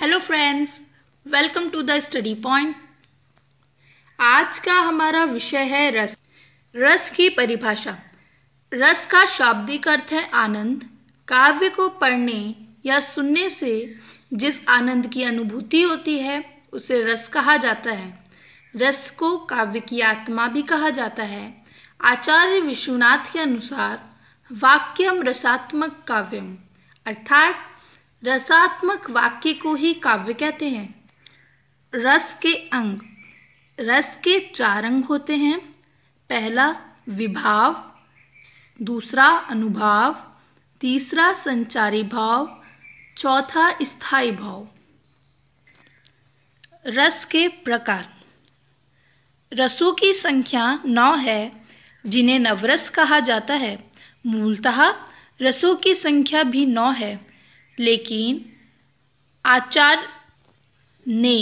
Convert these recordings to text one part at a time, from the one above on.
hello friends welcome to the study point आज का हमारा विषय है रस रस की परिभाषा रस का शाब्दिक अर्थ है आनंद काव्य को पढ़ने या सुनने से जिस आनंद की अनुभूति होती है उसे रस कहा जाता है रस को काव्य की आत्मा भी कहा जाता है आचार्य विश्वनाथ के अनुसार वाक्यम रसात्मक काव्यम अर्थात रसात्मक वाक्य को ही काव्य कहते हैं रस के अंग रस के चार अंग होते हैं पहला विभाव दूसरा अनुभाव तीसरा संचारी भाव चौथा स्थायी भाव रस के प्रकार रसों की संख्या नौ है जिन्हें नवरस कहा जाता है मूलतः रसों की संख्या भी नौ है लेकिन आचार्य ने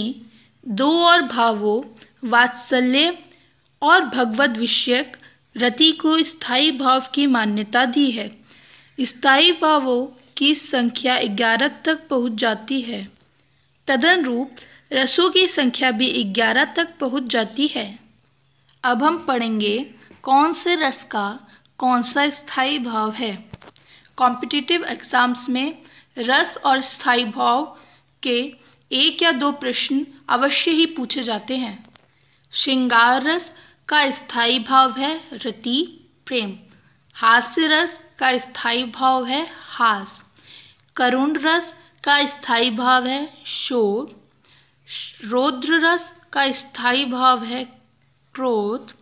दो और भावों वात्सल्य और भगवत विषयक रति को स्थाई भाव की मान्यता दी है स्थाई भावों की संख्या ग्यारह तक पहुंच जाती है तदनुरूप रसों की संख्या भी ग्यारह तक पहुंच जाती है अब हम पढ़ेंगे कौन से रस का कौन सा स्थाई भाव है कॉम्पिटिटिव एग्ज़ाम्स में रस और स्थायी भाव के एक या दो प्रश्न अवश्य ही पूछे जाते हैं श्रृंगार रस का स्थायी भाव है रति प्रेम हास्य रस का स्थायी भाव है हास करुण रस का स्थायी भाव है शोक रौद्र रस का स्थायी भाव है क्रोध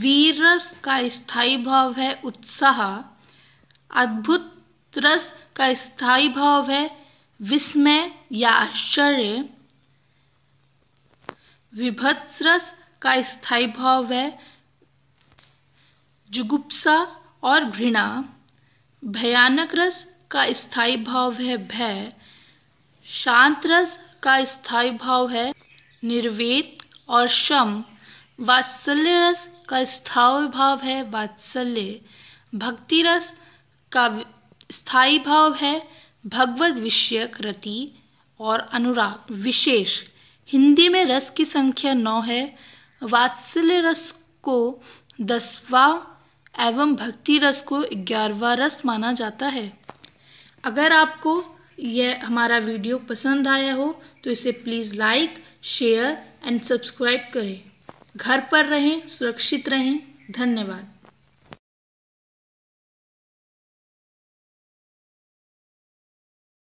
वीर रस का स्थायी भाव है उत्साह अद्भुत तो रस का स्थायी भाव है विस्मय या आश्चर्य विभत्स रस का स्थायी भाव है जुगुप्सा और घृणा भयानक रस का स्थायी भाव है भय शांत रस का स्थायी भाव है निर्वेद और शम वात्सल्य रस का स्थायी भाव है वात्सल्य भक्ति रस का स्थाई भाव है भगवत विषयक रति और अनुराग विशेष हिंदी में रस की संख्या नौ है वात्सल्य रस को दसवा एवं भक्ति रस को ग्यारहवा रस माना जाता है अगर आपको यह हमारा वीडियो पसंद आया हो तो इसे please like share and subscribe करें घर पर रहें सुरक्षित रहें धन्यवाद